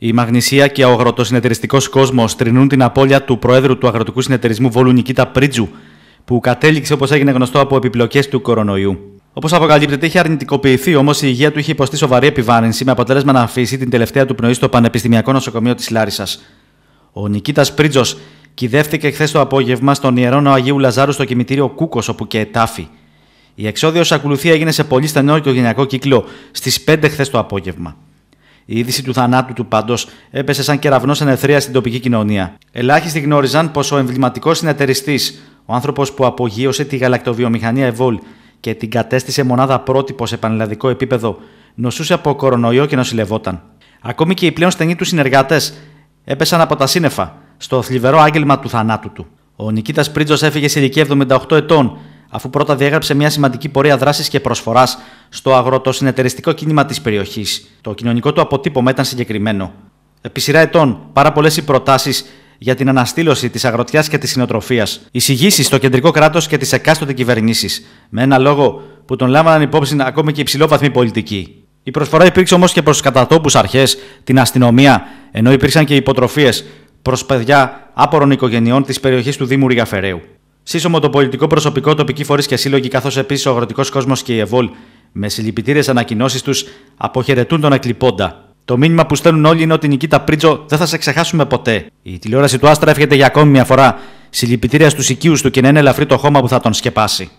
Η Μαγνησία και ο αγροτοσυνεταιριστικός κόσμος τρινούν την απώλεια του Προέδρου του Αγροτικού Συνεταιρισμού Βόλου Νικήτα Πρίτζου, που κατέληξε όπως έγινε γνωστό από επιπλοκές του κορονοϊού. Όπως αποκαλύπτεται, είχε αρνητικοποιηθεί, όμως η υγεία του είχε υποστεί σοβαρή επιβάρυνση με αποτέλεσμα να αφήσει την τελευταία του πνοή στο Πανεπιστημιακό Νοσοκομείο της Λάρισας. Ο Νικήτας Πρίτζος κυδεύτηκε χθες το απόγευμα στον ιερό Λαζάρου στο κημητήριο Κούκος, όπου και ετάφη. Η εξόδιος ακολουθία έγινε σε πολύ στενό οικογενειακό κύκλο στις 5 χθες το απόγευμα. Η είδηση του θανάτου του πάντως έπεσε σαν κεραυνό ενεθρία στην τοπική κοινωνία. Ελάχιστοι γνώριζαν πω ο εμβληματικό συνεταιριστή, ο άνθρωπος που απογείωσε τη γαλακτοβιομηχανία Εβόλ και την κατέστησε μονάδα πρότυπο σε πανελλαδικό επίπεδο, νοσούσε από κορονοϊό και νοσηλευόταν. Ακόμη και οι πλέον στενοί του συνεργάτες έπεσαν από τα σύννεφα στο θλιβερό άγγελμα του θανάτου του. Ο Νικίτα Πρίτζος έφυγε σε ηλικία 78 ετών αφού πρώτα διέγραψε μια σημαντική πορεία δράσης και προσφοράς στο αγροτοσυνεταιριστικό κίνημα της περιοχής. Το κοινωνικό του αποτύπωμα ήταν συγκεκριμένο. Επί σειρά ετών, πάρα πολλές οι προτάσεις για την αναστήλωση της αγροτιάς και της συνοτροφία, εισηγήσεις στο κεντρικό κράτος και τις εκάστοτε κυβερνήσεις, με ένα λόγο που τον λάμβαναν υπόψη ακόμη και υψηλόβαθμοι πολιτικοί. Η προσφορά υπήρξε όμως και προς κατατόπους αρχές, την αστυνομία, ενώ υπήρξαν και υποτροφίες προς παιδιά άπορων οικογενειών της περιοχής του Δήμου Ριγαφεραίου. Σύσσωμο το πολιτικό προσωπικό, τοπικοί φορείς και σύλλογοι, καθώς επίσης ο αγροτικός κόσμος και η ΕΒΟΛ, με συλληπιτήρες ανακοινώσεις τους, αποχαιρετούν τον ακλιπώντα. Το μήνυμα που στέλνουν όλοι είναι ότι Νικήτα Πρίτζο δεν θα σε ξεχάσουμε ποτέ. Η τηλεόραση του Άστρα έρχεται για ακόμη μια φορά συλληπιτήρια στους οικείους του και να είναι ελαφρύ το χώμα που θα τον σκεπάσει.